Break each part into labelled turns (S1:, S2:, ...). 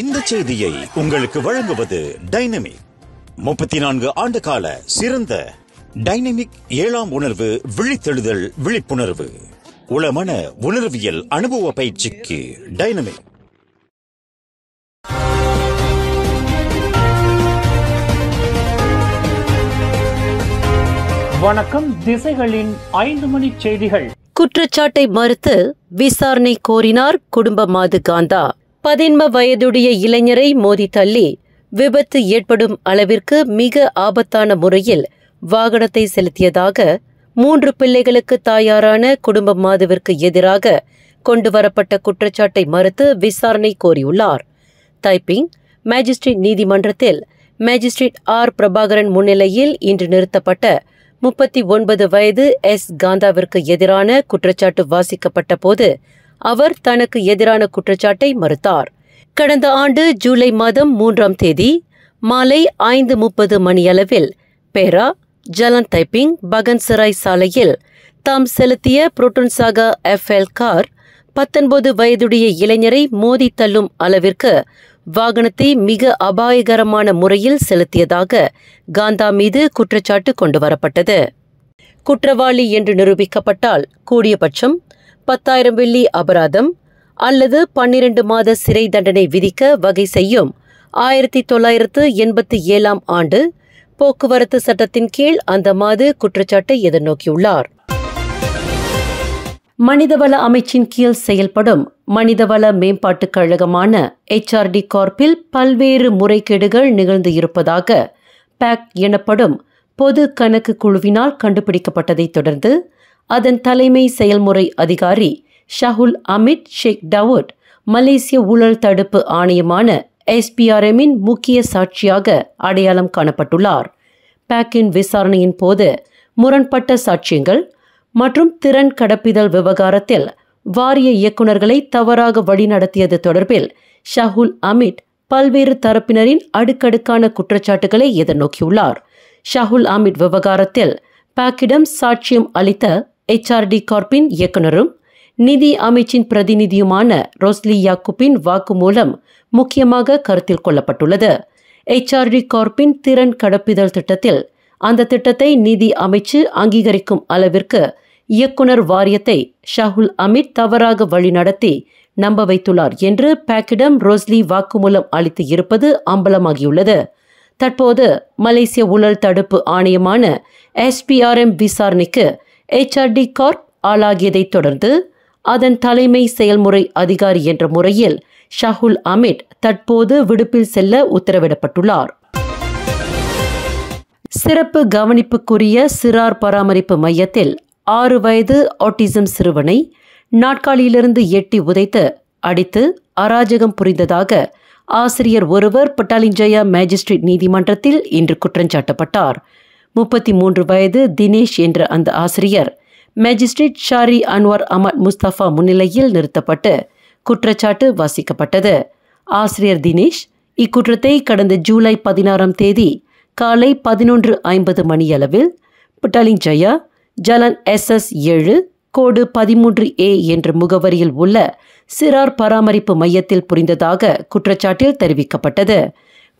S1: இந்த செய்தியை உங்களுக்கு வழங்குவது டைனமிக் முப்பத்தி நான்கு ஆண்டு கால சிறந்த டைனமிக் ஏழாம் உணர்வு விழித்தெழுதல் விழிப்புணர்வு உளமன உணர்வியல் அனுபவ பயிற்சிக்கு டைனமிக் வணக்கம் திசைகளின் ஐந்து மணி செய்திகள் குற்றச்சாட்டை மறுத்து விசாரணை கோரினார் குடும்ப மாது காந்தா பதின்ம வயதுடைய இளைஞரை மோதி தள்ளி விபத்து ஏற்படும் அளவிற்கு மிக ஆபத்தான முறையில் வாகனத்தை செலுத்தியதாக மூன்று பிள்ளைகளுக்கு தாயாரான குடும்ப மாதவிற்கு எதிராக கொண்டுவரப்பட்ட குற்றச்சாட்டை மறுத்து விசாரணை கோரியுள்ளார் தைப்பிங் மேஜிஸ்ட்ரேட் நீதிமன்றத்தில் மேஜிஸ்ட்ரேட் ஆர் பிரபாகரன் முன்னிலையில் இன்று நிறுத்தப்பட்ட முப்பத்தி ஒன்பது வயது எஸ் காந்தாவிற்கு எதிரான குற்றச்சாட்டு வாசிக்கப்பட்டபோது அவர் தனக்கு எதிரான குற்றச்சாட்டை மறுத்தார் கடந்த ஆண்டு ஜூலை மாதம் மூன்றாம் தேதி மாலை ஐந்து முப்பது மணியளவில் பேரா ஜலன் தைப்பிங் பகன்சராய் சாலையில் தாம் செலுத்திய புரோட்டோன் எஃப்எல் கார் பத்தொன்பது வயதுடைய இளைஞரை மோதி தள்ளும் அளவிற்கு வாகனத்தை மிக அபாயகரமான முறையில் செலுத்தியதாக காந்தா மீது குற்றச்சாட்டு கொண்டு வரப்பட்டது குற்றவாளி என்று நிரூபிக்கப்பட்டால் கூடியபட்சம் பத்தாயிரம் வெள்ளி அபராதம் அல்லது பன்னிரண்டு மாத சிறை தண்டனை விதிக்க வகை செய்யும் ஆயிரத்தி தொள்ளாயிரத்து எண்பத்தி ஏழாம் ஆண்டு போக்குவரத்து சட்டத்தின் கீழ் அந்த மாது குற்றச்சாட்டை எதிர்நோக்கியுள்ளார் மனிதவள அமைச்சின் கீழ் செயல்படும் மனிதவள மேம்பாட்டுக் கழகமான எச்ஆர்டி கார்ப்பில் பல்வேறு முறைகேடுகள் நிகழ்ந்து இருப்பதாக பேக் எனப்படும் பொது கணக்கு குழுவினால் கண்டுபிடிக்கப்பட்டதைத் தொடர்ந்து அதன் தலைமை செயல்முறை அதிகாரி ஷஹுல் அமித் ஷேக் டவுட் மலேசிய ஊழல் தடுப்பு ஆணையமான எஸ்பிஆர்எம்மின் முக்கிய சாட்சியாக அடையாளம் காணப்பட்டுள்ளார் பேக்கின் விசாரணையின் போது முரண்பட்ட சாட்சியங்கள் மற்றும் திறன் கடப்பிதழ் விவகாரத்தில் வாரிய இயக்குநர்களை தவறாக வழிநடத்தியது தொடர்பில் ஷஹுல் அமித் பல்வேறு தரப்பினரின் அடுக்கடுக்கான குற்றச்சாட்டுகளை எதிர்நோக்கியுள்ளார் ஷஹுல் அமித் விவகாரத்தில் பேக்கிடம் சாட்சியம் அளித்த எச்ஆர்டி கார்பின் இயக்குநரும் நிதி அமைச்சின் பிரதிநிதியுமான ரோஸ்லி யாக்குப்பின் வாக்குமூலம் முக்கியமாக கருத்தில் கொள்ளப்பட்டுள்ளது எச்ஆர்டி கார்பின் திறன் கடப்பிதழ் திட்டத்தில் அந்த திட்டத்தை நிதி அமைச்சு அங்கீகரிக்கும் அளவிற்கு இயக்குனர் வாரியத்தை ஷாகுல் அமித் தவறாக வழிநடத்தி நம்ப வைத்துள்ளார் என்று பேக்கிடம் ரோஸ்லி வாக்குமூலம் அளித்து இருப்பது அம்பலமாகியுள்ளது தற்போது மலேசிய ஊழல் தடுப்பு ஆணையமான எஸ்பிஆர்எம் விசாரணைக்கு ஹெச்ஆர்டி கார்ப் ஆளாகியதைத் தொடர்ந்து அதன் தலைமை செயல்முறை அதிகாரி என்ற முறையில் ஷஹுல் அமித் தற்போது விடுப்பில் செல்ல உத்தரவிடப்பட்டுள்ளார் சிறப்பு கவனிப்புக்குரிய சிறார் பராமரிப்பு மையத்தில் ஆறு வயது ஆட்டிசம் சிறுவனை நாட்காலியிலிருந்து எட்டி உதைத்து அடித்து அராஜகம் புரிந்ததாக ஆசிரியர் ஒருவர் பட்டாலிஞ்சயா மேஜிஸ்ட்ரேட் நீதிமன்றத்தில் இன்று குற்றஞ்சாட்டப்பட்டார் முப்பத்தி மூன்று வயது தினேஷ் என்ற அந்த ஆசிரியர் magistrate Shari Anwar Ahmad Mustafa முன்னிலையில் நிறுத்தப்பட்டு குற்றச்சாட்டு வாசிக்கப்பட்டது ஆசிரியர் தினேஷ் இக்குற்றத்தை கடந்த ஜூலை பதினாறாம் தேதி காலை பதினொன்று ஐம்பது மணியளவில் புட்டாலிங் ஜயா ஜலன் எஸ் ஏழு கோடு பதிமூன்று ஏ என்ற முகவரியில் உள்ள சிறார் பராமரிப்பு மையத்தில் புரிந்ததாக குற்றச்சாட்டில் தெரிவிக்கப்பட்டது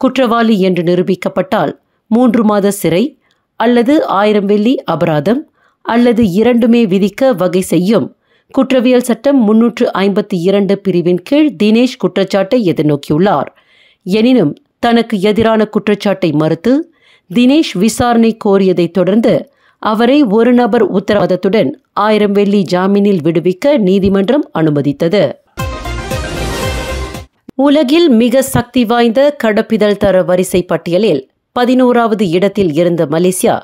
S1: குற்றவாளி என்று நிரூபிக்கப்பட்டால் மூன்று மாத சிறை அல்லது ஆயிரம் வெள்ளி அபராதம் அல்லது இரண்டுமே விதிக்க வகை செய்யும் குற்றவியல் சட்டம் முன்னூற்று ஐம்பத்தி இரண்டு பிரிவின் கீழ் தினேஷ் குற்றச்சாட்டை எதிர்நோக்கியுள்ளார் எனினும் தனக்கு எதிரான குற்றச்சாட்டை மறுத்து தினேஷ் விசாரணை கோரியதைத் தொடர்ந்து அவரை ஒரு நபர் உத்தரவாதத்துடன் ஆயிரம் வெள்ளி ஜாமீனில் விடுவிக்க நீதிமன்றம் அனுமதித்தது உலகில் மிக சக்தி வாய்ந்த கடப்பிதழ் தர வரிசை பட்டியலில் பதினோராவது இடத்தில் இருந்த மலேசியா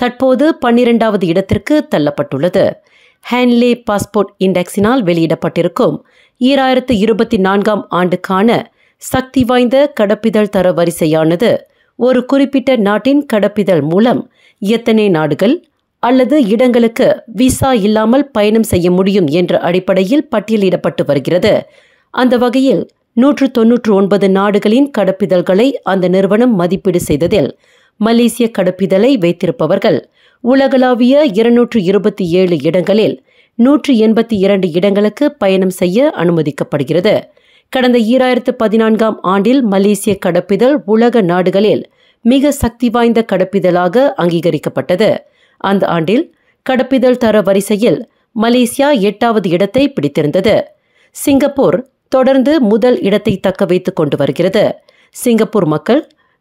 S1: தற்போது பன்னிரெண்டாவது இடத்திற்கு தள்ளப்பட்டுள்ளது ஹேன்லே பாஸ்போர்ட் இண்டெக்ஸினால் வெளியிடப்பட்டிருக்கும் ஈராயிரத்து இருபத்தி நான்காம் ஆண்டுக்கான சக்தி வாய்ந்த கடப்பிதழ் தர வரிசையானது ஒரு குறிப்பிட்ட நாட்டின் கடப்பிதழ் மூலம் எத்தனை நாடுகள் அல்லது இடங்களுக்கு விசா இல்லாமல் பயணம் செய்ய முடியும் என்ற அடிப்படையில் பட்டியலிடப்பட்டு வருகிறது அந்த வகையில் நூற்று தொன்னூற்று ஒன்பது நாடுகளின் கடப்பிதழ்களை அந்த நிறுவனம் மதிப்பீடு செய்ததில் மலேசிய கடப்பிதழை வைத்திருப்பவர்கள் உலகளாவிய இருநூற்று இருபத்தி ஏழு இடங்களில் நூற்று எண்பத்தி இரண்டு இடங்களுக்கு பயணம் செய்ய அனுமதிக்கப்படுகிறது கடந்த ஈராயிரத்து பதினான்காம் ஆண்டில் மலேசிய கடப்பிதழ் உலக நாடுகளில் மிக சக்தி வாய்ந்த கடப்பிதழாக அங்கீகரிக்கப்பட்டது அந்த ஆண்டில் கடப்பிதழ் தர வரிசையில் மலேசியா எட்டாவது இடத்தை பிடித்திருந்தது சிங்கப்பூர் தொடர்ந்து முதல் இடத்தை தக்க வைத்துக் கொண்டு வருகிறது சிங்கப்பூர் மக்கள்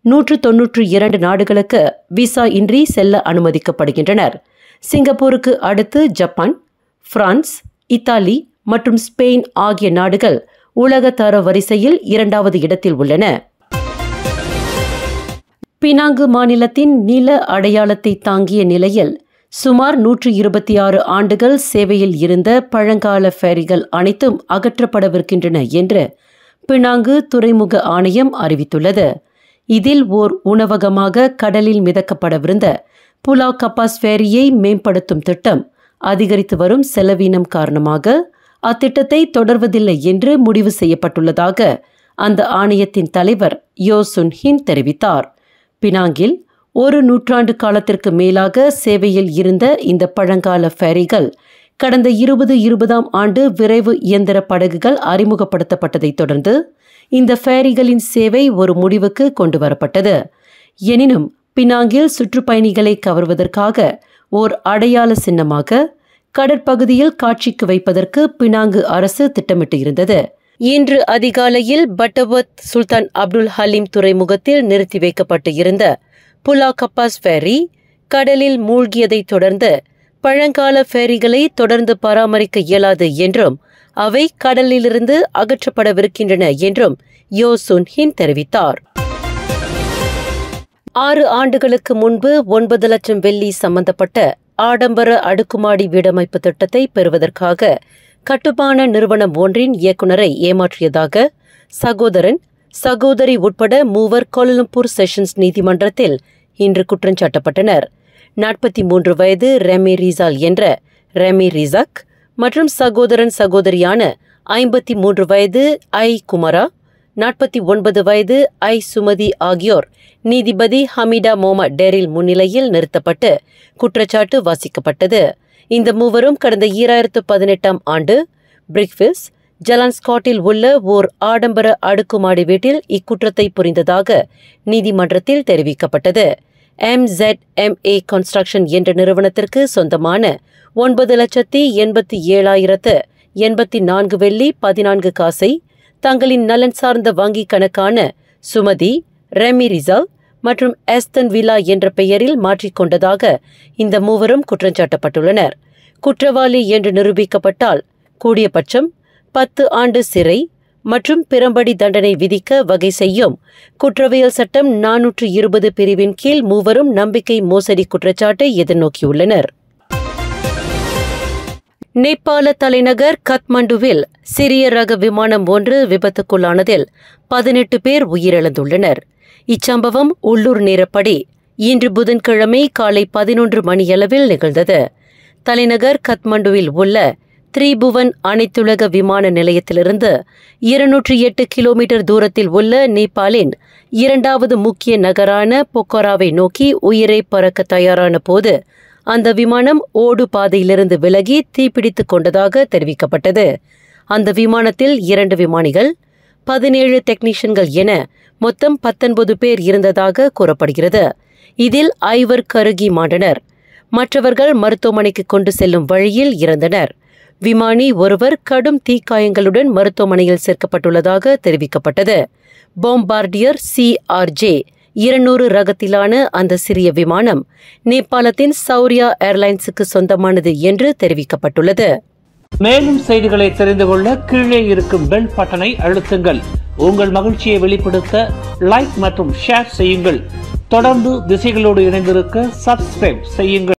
S1: நூற்று தொன்னூற்று இரண்டு நாடுகளுக்கு விசா இன்றி செல்ல அனுமதிக்கப்படுகின்றனர் சிங்கப்பூருக்கு அடுத்து ஜப்பான் பிரான்ஸ் இத்தாலி மற்றும் ஸ்பெயின் ஆகிய நாடுகள் உலக தர வரிசையில் இரண்டாவது இடத்தில் உள்ளன பினாங்கு மாநிலத்தின் நில அடையாளத்தை தாங்கிய நிலையில் சுமார் நூற்று இருபத்தி ஆறு ஆண்டுகள் சேவையில் இருந்த பழங்கால ஃபேரிகள் அனைத்தும் அகற்றப்படவிருக்கின்றன என்று பினாங்கு துறைமுக ஆணையம் அறிவித்துள்ளது இதில் ஓர் உணவகமாக கடலில் மிதக்கப்படவிருந்த புலா கப்பாஸ் ஃபேரியை மேம்படுத்தும் திட்டம் அதிகரித்து வரும் செலவீனம் காரணமாக அத்திட்டத்தை தொடர்வதில்லை என்று முடிவு செய்யப்பட்டுள்ளதாக அந்த ஆணையத்தின் தலைவர் யோ சுன்ஹின் தெரிவித்தார் பினாங்கில் ஒரு நூற்றாண்டு காலத்திற்கு மேலாக சேவையில் இருந்த இந்த பழங்கால ஃபேரிகள் கடந்த இருபது இருபதாம் ஆண்டு விரைவு இயந்திர படகுகள் அறிமுகப்படுத்தப்பட்டதைத் தொடர்ந்து இந்த ஃபேரிகளின் சேவை ஒரு முடிவுக்கு கொண்டு வரப்பட்டது எனினும் பினாங்கில் சுற்றுப்பயணிகளை கவர்வதற்காக ஓர் அடையாள சின்னமாக கடற்பகுதியில் காட்சிக்கு வைப்பதற்கு பினாங்கு அரசு திட்டமிட்டு இருந்தது இன்று அதிகாலையில் பட்டவத் சுல்தான் அப்துல் ஹலீம் துறைமுகத்தில் நிறுத்தி வைக்கப்பட்டு இருந்த புலா கப்பாஸ் ஃபேரி கடலில் மூழ்கியதைத் தொடர்ந்து பழங்கால ஃபேரிகளை தொடர்ந்து பராமரிக்க இயலாது என்றும் அவை கடலிலிருந்து அகற்றப்படவிருக்கின்றன என்றும் யோ சுன்ஹின் தெரிவித்தார் ஆறு ஆண்டுகளுக்கு முன்பு ஒன்பது லட்சம் வெள்ளி சம்பந்தப்பட்ட ஆடம்பர அடுக்குமாடி வீடமைப்பு திட்டத்தை பெறுவதற்காக கட்டுமான நிறுவனம் ஒன்றின் இயக்குநரை ஏமாற்றியதாக சகோதரன் சகோதரி உட்பட மூவர் கோலம்பூர் செஷன்ஸ் நீதிமன்றத்தில் இன்று குற்றஞ்சாட்டப்பட்டனர் நாற்பத்தி மூன்று வயது ரெமி ரிசால் என்ற ரெமி ரிசாக் மற்றும் சகோதரன் சகோதரியான ஐம்பத்தி மூன்று வயது ஐ குமரா நாற்பத்தி ஒன்பது வயது ஐ சுமதி ஆகியோர் நீதிபதி ஹமிடா மோமா டெரில் முன்னிலையில் நிறுத்தப்பட்டு குற்றச்சாட்டு வாசிக்கப்பட்டது இந்த மூவரும் கடந்த ஈராயிரத்து பதினெட்டாம் ஆண்டு பிரிக்ஃபிஸ் ஜலான்ஸ்காட்டில் உள்ள ஓர் ஆடம்பர அடுக்குமாடி வீட்டில் இக்குற்றத்தை புரிந்ததாக நீதிமன்றத்தில் தெரிவிக்கப்பட்டது M Z M A construction என்ற நிறுவனத்திற்கு சொந்தமான ஒன்பது லட்சத்தி எண்பத்தி ஏழாயிரத்து எண்பத்தி நான்கு வெள்ளி பதினான்கு காசை தங்களின் நலன் சார்ந்த வங்கிக் கணக்கான சுமதி ரெமி ரிசல் மற்றும் எஸ்தன் விலா என்ற பெயரில் மாற்றிக்கொண்டதாக இந்த மூவரும் குற்றஞ்சாட்டப்பட்டுள்ளனர் குற்றவாளி என்று நிரூபிக்கப்பட்டால் கூடியபட்சம் பத்து ஆண்டு சிறை மற்றும் பிறம்படி தண்டனை விதிக்க வகை செய்யும் குற்றவியல் சட்டம் நானூற்று இருபது பிரிவின் கீழ் மூவரும் நம்பிக்கை மோசடி குற்றச்சாட்டை எதிர்நோக்கியுள்ளனர் நேபாள தலைநகர் கத்மண்டுவில் சிறிய ரக விமானம் ஒன்று விபத்துக்குள்ளானதில் பதினெட்டு பேர் உயிரிழந்துள்ளனர் இச்சம்பவம் உள்ளூர் நேரப்படி இன்று புதன்கிழமை காலை பதினொன்று மணியளவில் நிகழ்ந்தது தலைநகர் கத்மண்டுவில் உள்ள திரிபுவன் அனைத்துலக விமான நிலையத்திலிருந்து இருநூற்றி எட்டு கிலோமீட்டர் தூரத்தில் உள்ள நேபாளின் இரண்டாவது முக்கிய நகரான பொக்கராவை நோக்கி உயிரை பறக்க தயாரான போது அந்த விமானம் ஓடு பாதையிலிருந்து விலகி தீப்பிடித்துக் கொண்டதாக தெரிவிக்கப்பட்டது அந்த விமானத்தில் இரண்டு விமானிகள் பதினேழு டெக்னீஷியன்கள் என மொத்தம் பத்தொன்பது பேர் இருந்ததாக கூறப்படுகிறது இதில் ஐவர் கருகி மாண்டனர் மற்றவர்கள் மருத்துவமனைக்கு கொண்டு செல்லும் வழியில் இறந்தனர் விமானி ஒருவர் கடும் தீக்காயங்களுடன் மருத்துவமனையில் சேர்க்கப்பட்டுள்ளதாக தெரிவிக்கப்பட்டது பாம்பார்டியர் சிஆர்ஜே இருநூறு ரகத்திலான அந்த சிறிய விமானம் நேபாளத்தின் சௌரியா ஏர்லைன்ஸுக்கு சொந்தமானது என்று தெரிவிக்கப்பட்டுள்ளது மேலும் செய்திகளை தெரிந்து கொள்ள கீழே இருக்கும் பெல் பட்டனை அழுத்துங்கள் உங்கள் மகிழ்ச்சியை வெளிப்படுத்த லைக் மற்றும் ஷேர் செய்யுங்கள் தொடர்ந்து திசைகளோடு இணைந்திருக்க சப்ஸ்கிரைப் செய்யுங்கள்